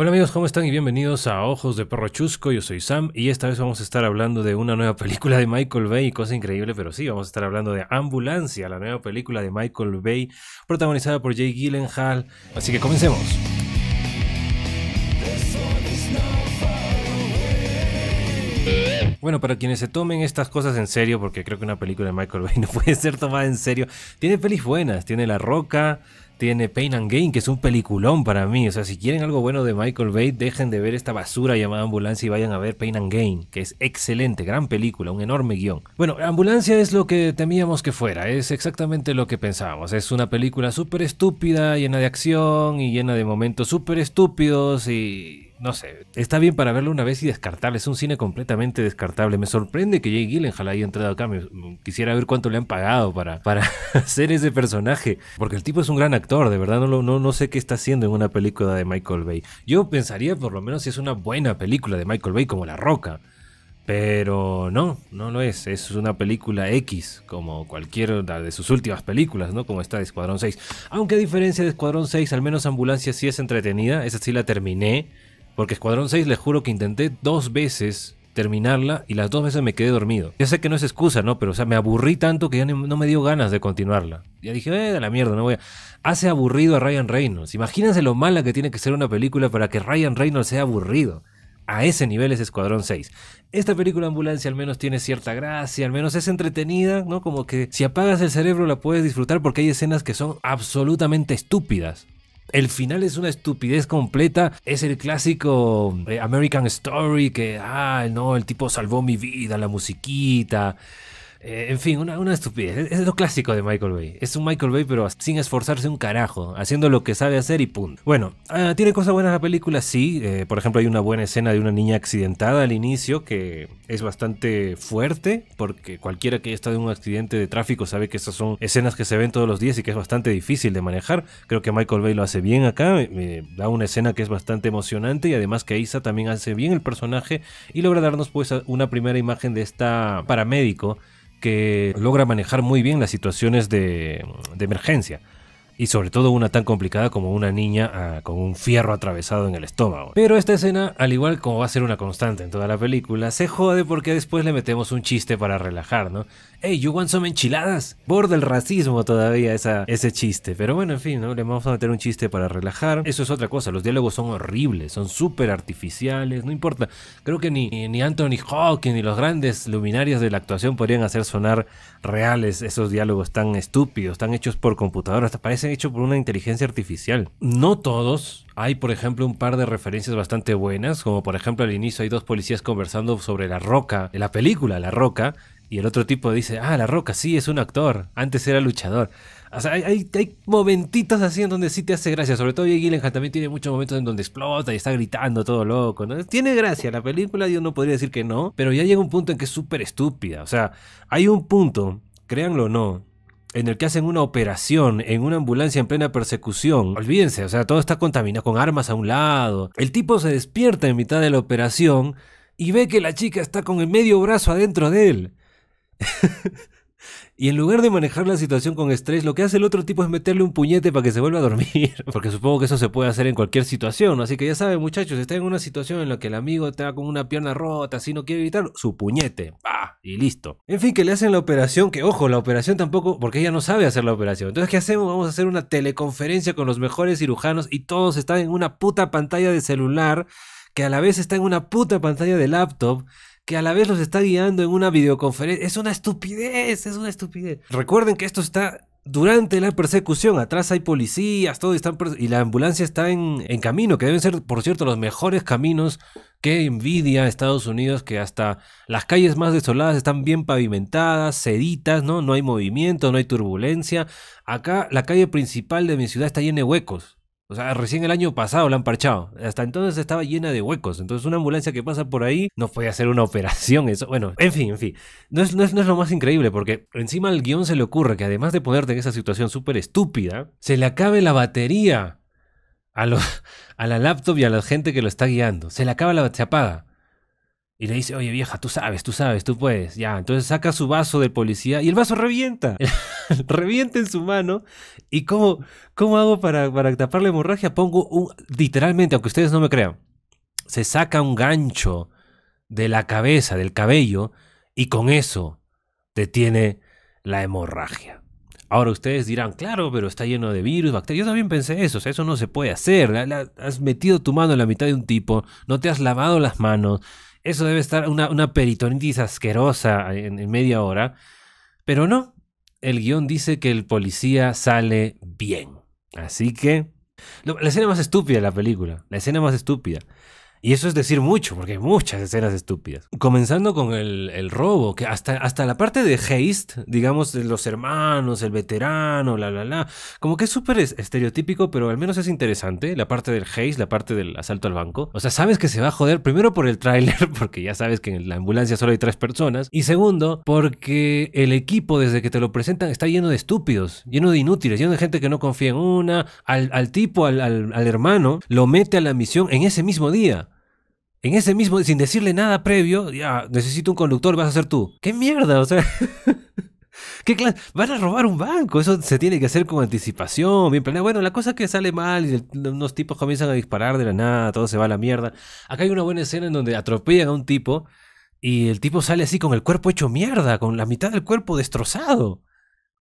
Hola amigos, ¿cómo están? Y bienvenidos a Ojos de Perro Chusco. Yo soy Sam y esta vez vamos a estar hablando de una nueva película de Michael Bay, cosa increíble, pero sí, vamos a estar hablando de Ambulancia, la nueva película de Michael Bay, protagonizada por Jay Gyllenhaal. Así que comencemos. Bueno, para quienes se tomen estas cosas en serio, porque creo que una película de Michael Bay no puede ser tomada en serio, tiene pelis buenas, tiene La Roca, tiene Pain and Gain, que es un peliculón para mí. O sea, si quieren algo bueno de Michael Bay, dejen de ver esta basura llamada Ambulancia y vayan a ver Pain and Gain, que es excelente, gran película, un enorme guión. Bueno, Ambulancia es lo que temíamos que fuera, es exactamente lo que pensábamos. Es una película súper estúpida, llena de acción y llena de momentos súper estúpidos y no sé, está bien para verlo una vez y descartable. Es un cine completamente descartable. Me sorprende que Jay Gyllenhaal haya entrado acá. Mm, quisiera ver cuánto le han pagado para, para hacer ese personaje. Porque el tipo es un gran actor, de verdad. No, no, no sé qué está haciendo en una película de Michael Bay. Yo pensaría, por lo menos, si es una buena película de Michael Bay como La Roca. Pero no, no lo es. Es una película X, como cualquier de sus últimas películas, ¿no? Como está de Escuadrón 6. Aunque a diferencia de Escuadrón 6, al menos Ambulancia sí es entretenida. Esa sí la terminé. Porque Escuadrón 6 les juro que intenté dos veces terminarla y las dos veces me quedé dormido. Ya sé que no es excusa, ¿no? Pero, o sea, me aburrí tanto que ya no me dio ganas de continuarla. Ya dije, eh, de la mierda, no voy a... Hace aburrido a Ryan Reynolds. Imagínense lo mala que tiene que ser una película para que Ryan Reynolds sea aburrido. A ese nivel es Escuadrón 6. Esta película Ambulancia al menos tiene cierta gracia, al menos es entretenida, ¿no? Como que si apagas el cerebro la puedes disfrutar porque hay escenas que son absolutamente estúpidas. El final es una estupidez completa. Es el clásico eh, American Story que, ah, no, el tipo salvó mi vida, la musiquita. Eh, en fin, una, estupidez. Es, lo clásico de Michael Bay. Es un Michael Bay, pero sin esforzarse un carajo, haciendo lo que sabe hacer y punto. Bueno, ah, ¿tiene cosas buenas la película? Sí. Eh, por ejemplo, hay una buena escena de una niña accidentada al inicio que es bastante fuerte, porque cualquiera que haya estado en un accidente de tráfico sabe que estas son escenas que se ven todos los días y que es bastante difícil de manejar. Creo que Michael Bay lo hace bien acá. Eh, da una escena que es bastante emocionante y además que Isa también hace bien el personaje y logra darnos pues una primera imagen de esta paramédico que logra manejar muy bien las situaciones de, de emergencia y sobre todo una tan complicada como una niña ah, con un fierro atravesado en el estómago. Pero esta escena, al igual como va a ser una constante en toda la película, se jode porque después le metemos un chiste para relajar, ¿no? hey, you want some enchiladas. Borda el racismo todavía esa, ese chiste. Pero bueno, en fin, ¿no? Le vamos a meter un chiste para relajar. Eso es otra cosa. Los diálogos son horribles, son súper artificiales. No importa. Creo que ni, ni Anthony Hawking ni los grandes luminarios de la actuación podrían hacer sonar reales esos diálogos tan estúpidos, tan hechos por computadoras. Parecen hechos por una inteligencia artificial. No todos. Hay, por ejemplo, un par de referencias bastante buenas, como por ejemplo al inicio hay dos policías conversando sobre la roca, la película La Roca, y el otro tipo dice, ah, La Roca sí es un actor, antes era luchador. O sea, hay, momentitos así en donde sí te hace gracia. Sobre todo Jay también tiene muchos momentos en donde explota y está gritando todo loco. ¿no? Tiene gracia la película, yo no podría decir que no, pero ya llega un punto en que es súper estúpida. O sea, hay un punto, créanlo o no, en el que hacen una operación en una ambulancia en plena persecución. Olvídense, o sea, todo está contaminado con armas a un lado. El tipo se despierta en mitad de la operación y ve que la chica está con el medio brazo adentro de él. y en lugar de manejar la situación con estrés, lo que hace el otro tipo es meterle un puñete para que se vuelva a dormir. Porque supongo que eso se puede hacer en cualquier situación. Así que ya saben, muchachos, está en una situación en la que el amigo está con una pierna rota, así no quiere evitar, su puñete. ¡Bah! Y listo. En fin, que le hacen la operación, que ojo, la operación tampoco, porque ella no sabe hacer la operación. Entonces, ¿qué hacemos? Vamos a hacer una teleconferencia con los mejores cirujanos y todos están en una puta pantalla de celular que a la vez está en una puta pantalla de laptop que a la vez los está guiando en una videoconferencia. Es una estupidez, es una estupidez. Recuerden que esto está durante la persecución, atrás hay policías, todo están y la ambulancia está en, en, camino, que deben ser, por cierto, los mejores caminos que envidia Estados Unidos, que hasta las calles más desoladas están bien pavimentadas, seditas, ¿no? No hay movimiento, no hay turbulencia. Acá la calle principal de mi ciudad está llena de huecos. O sea, recién el año pasado la han parchado. Hasta entonces estaba llena de huecos. Entonces una ambulancia que pasa por ahí no puede hacer una operación. Eso, bueno, en fin, en fin. No es, lo más increíble porque encima al guión se le ocurre que además de ponerte en esa situación súper estúpida, se le acabe la batería a, a la laptop y a la gente que lo está guiando. Se le acaba la... batería. apaga. Y le dice, oye vieja, tú sabes, tú sabes, tú puedes. Ya, entonces saca su vaso del policía y el vaso revienta. revienta en su mano. ¿Y cómo, cómo hago para, para tapar la hemorragia? Pongo un, literalmente, aunque ustedes no me crean, se saca un gancho de la cabeza, del cabello, y con eso detiene la hemorragia. Ahora ustedes dirán, claro, pero está lleno de virus, bacterias. Yo también pensé eso, o sea, eso no se puede hacer. has metido tu mano en la mitad de un tipo, no te has lavado las manos eso debe estar una, peritonitis asquerosa en, media hora. Pero no, el guión dice que el policía sale bien. Así que... la escena más estúpida de la película, la escena más estúpida. Y eso es decir mucho, porque hay muchas escenas estúpidas. Comenzando con el, robo, que hasta, hasta la parte de Heist, digamos, de los hermanos, el veterano, la, la, la, como que es súper estereotípico, pero al menos es interesante, la parte del Heist, la parte del asalto al banco. O sea, sabes que se va a joder, primero por el tráiler, porque ya sabes que en la ambulancia solo hay tres personas, y segundo, porque el equipo desde que te lo presentan está lleno de estúpidos, lleno de inútiles, lleno de gente que no confía en una, al, tipo, al hermano, lo mete a la misión en ese mismo día. En ese mismo, sin decirle nada previo, ya, necesito un conductor, vas a ser tú. ¿Qué mierda? O sea, ¿qué clase? Van a robar un banco, eso se tiene que hacer con anticipación, bien planeado. Bueno, la cosa es que sale mal y unos tipos comienzan a disparar de la nada, todo se va a la mierda. Acá hay una buena escena en donde atropellan a un tipo y el tipo sale así con el cuerpo hecho mierda, con la mitad del cuerpo destrozado.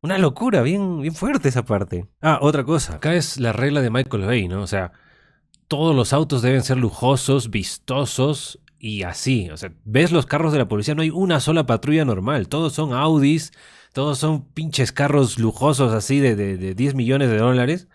Una locura, bien, bien fuerte esa parte. Ah, otra cosa. Acá es la regla de Michael Bay, ¿no? O sea, todos los autos deben ser lujosos, vistosos y así. O sea, ves los carros de la policía, no hay una sola patrulla normal, todos son Audis, todos son pinches carros lujosos así de, 10 millones de dólares.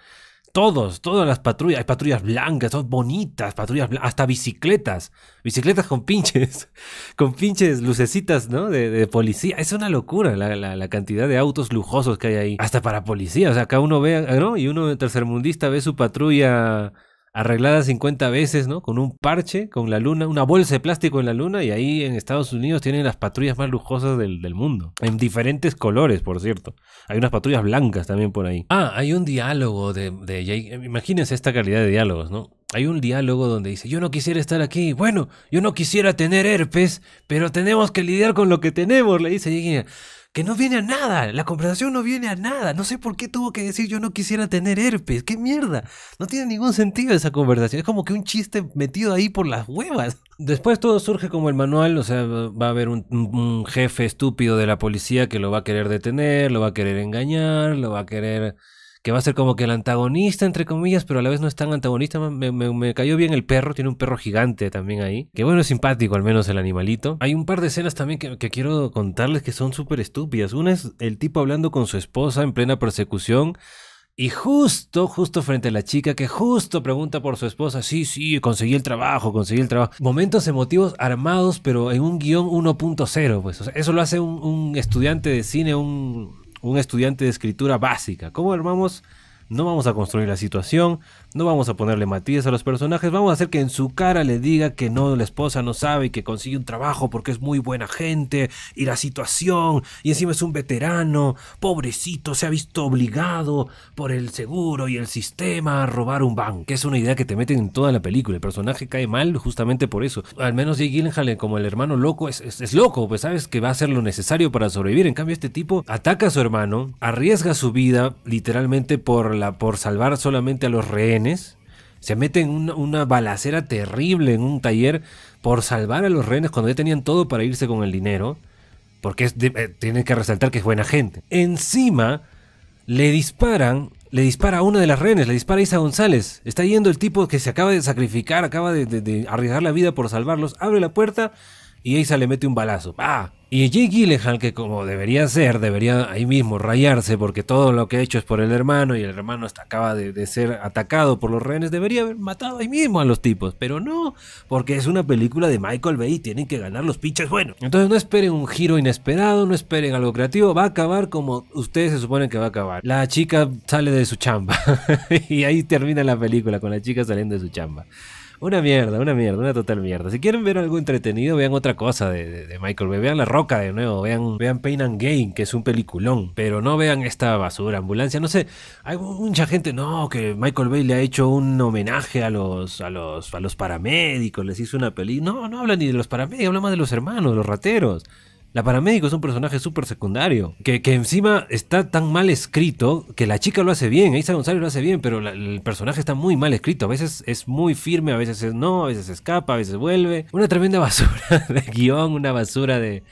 Todos, todas las patrullas, hay patrullas blancas, son bonitas, patrullas blancas, hasta bicicletas, bicicletas con pinches, con pinches lucecitas, ¿no? De, policía. Es una locura la, cantidad de autos lujosos que hay ahí, hasta para policía. O sea, acá uno ve, ¿no? Y uno tercermundista ve su patrulla arreglada 50 veces, ¿no? Con un parche, con la luna, una bolsa de plástico en la luna y ahí en Estados Unidos tienen las patrullas más lujosas del, del, mundo. En diferentes colores, por cierto. Hay unas patrullas blancas también por ahí. Ah, hay un diálogo de, de eh, Imagínense esta calidad de diálogos, ¿no? Hay un diálogo donde dice, yo no quisiera estar aquí, bueno, yo no quisiera tener herpes, pero tenemos que lidiar con lo que tenemos, le dice Jake que no viene a nada, la conversación no viene a nada, no sé por qué tuvo que decir yo no quisiera tener herpes, qué mierda, no tiene ningún sentido esa conversación, es como que un chiste metido ahí por las huevas. Después todo surge como el manual, o sea, va a haber un, un jefe estúpido de la policía que lo va a querer detener, lo va a querer engañar, lo va a querer que va a ser como que el antagonista, entre comillas, pero a la vez no es tan antagonista. Me, cayó bien el perro, tiene un perro gigante también ahí. Que bueno, es simpático al menos el animalito. Hay un par de escenas también que, quiero contarles que son súper estúpidas. Una es el tipo hablando con su esposa en plena persecución. Y justo, justo frente a la chica que justo pregunta por su esposa, sí, sí, conseguí el trabajo, conseguí el trabajo. Momentos emotivos armados, pero en un guión 1.0, pues. eso lo hace un, un estudiante de cine, un, un estudiante de escritura básica. ¿Cómo armamos no vamos a construir la situación, no vamos a ponerle matices a los personajes, vamos a hacer que en su cara le diga que no, la esposa no sabe y que consigue un trabajo porque es muy buena gente, y la situación, y encima es un veterano, pobrecito, se ha visto obligado por el seguro y el sistema a robar un banco. Que es una idea que te meten en toda la película, el personaje cae mal justamente por eso. Al menos Jake Gyllenhaal como el hermano loco es, es loco, pues sabes que va a hacer lo necesario para sobrevivir. En cambio este tipo ataca a su hermano, arriesga su vida literalmente por por salvar solamente a los rehenes. Se mete en una, balacera terrible en un taller por salvar a los rehenes cuando ya tenían todo para irse con el dinero. Porque eh, tienen que resaltar que es buena gente. Encima, le disparan, le dispara a una de las rehenes, le dispara a Isa González. Está yendo el tipo que se acaba de sacrificar, acaba de, arriesgar la vida por salvarlos. Abre la puerta y Isa le mete un balazo. ¡Ah! Y Jake Gyllenhaal, que como debería ser, debería ahí mismo rayarse, porque todo lo que ha hecho es por el hermano y el hermano acaba de, ser atacado por los rehenes, debería haber matado ahí mismo a los tipos, pero no, porque es una película de Michael Bay tienen que ganar los pinches buenos. Entonces no esperen un giro inesperado, no esperen algo creativo, va a acabar como ustedes se suponen que va a acabar. La chica sale de su chamba y ahí termina la película con la chica saliendo de su chamba. Una mierda, una mierda, una total mierda. Si quieren ver algo entretenido, vean otra cosa de, Michael Bay. Vean La Roca de nuevo, vean, vean Pain and Gain, que es un peliculón. Pero no vean esta basura, ambulancia. No sé, hay mucha gente, no, que Michael Bay le ha hecho un homenaje a los, a los, a los paramédicos, les hizo una peli. No, no hablan ni de los paramédicos, habla más de los hermanos, los rateros. La paramédico es un personaje súper secundario, que, que, encima está tan mal escrito que la chica lo hace bien, Isa González lo hace bien, pero el personaje está muy mal escrito. A veces es muy firme, a veces no, a veces escapa, a veces vuelve. Una tremenda basura de guión, una basura de,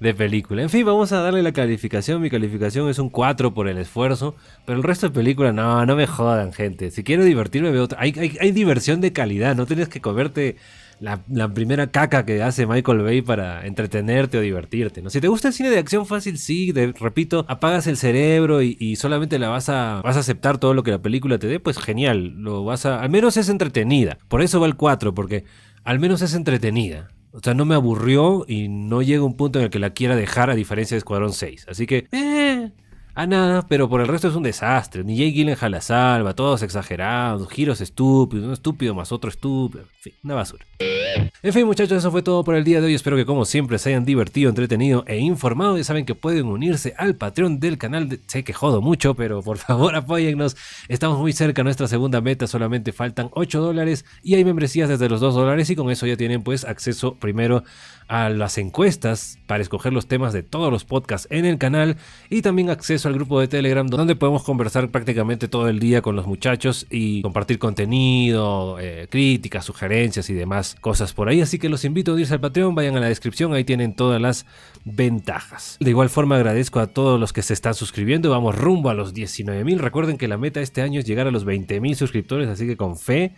de película. En fin, vamos a darle la calificación. Mi calificación es un 4 por el esfuerzo. Pero el resto de película, no, no me jodan, gente. Si quiero divertirme, veo otra. Hay, hay diversión de calidad. No tienes que comerte la, primera caca que hace Michael Bay para entretenerte o divertirte. ¿no? Si te gusta el cine de acción fácil, sí, repito, apagas el cerebro y, solamente la vas a, vas a aceptar todo lo que la película te dé, pues genial, lo vas a, al menos es entretenida. Por eso va el 4, porque al menos es entretenida. O sea, no me aburrió y no llega un punto en el que la quiera dejar, a diferencia de Escuadrón 6. Así que, eh, a ah, nada, pero por el resto es un desastre. Ni Jake Gyllenhaal la salva, todos exagerados, giros estúpidos, un estúpido más otro estúpido, en fin, una basura. En fin muchachos, eso fue todo por el día de hoy, espero que como siempre se hayan divertido, entretenido e informado, ya saben que pueden unirse al Patreon del canal, sé que jodo mucho, pero por favor apóyennos, estamos muy cerca a nuestra segunda meta, solamente faltan 8 dólares y hay membresías desde los 2 dólares y con eso ya tienen pues acceso primero a las encuestas para escoger los temas de todos los podcasts en el canal y también acceso al grupo de Telegram donde podemos conversar prácticamente todo el día con los muchachos y compartir contenido, eh, críticas, sugerencias y demás cosas por ahí. Así que los invito a irse al Patreon, vayan a la descripción, ahí tienen todas las ventajas. De igual forma agradezco a todos los que se están suscribiendo, vamos rumbo a los 19.000. Recuerden que la meta este año es llegar a los 20.000 suscriptores, así que con fe.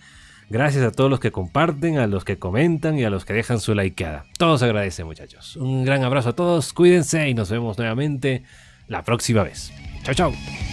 Gracias a todos los que comparten, a los que comentan y a los que dejan su likeada. Todos agradecen, muchachos. Un gran abrazo a todos, cuídense y nos vemos nuevamente la próxima vez. Chao, chao.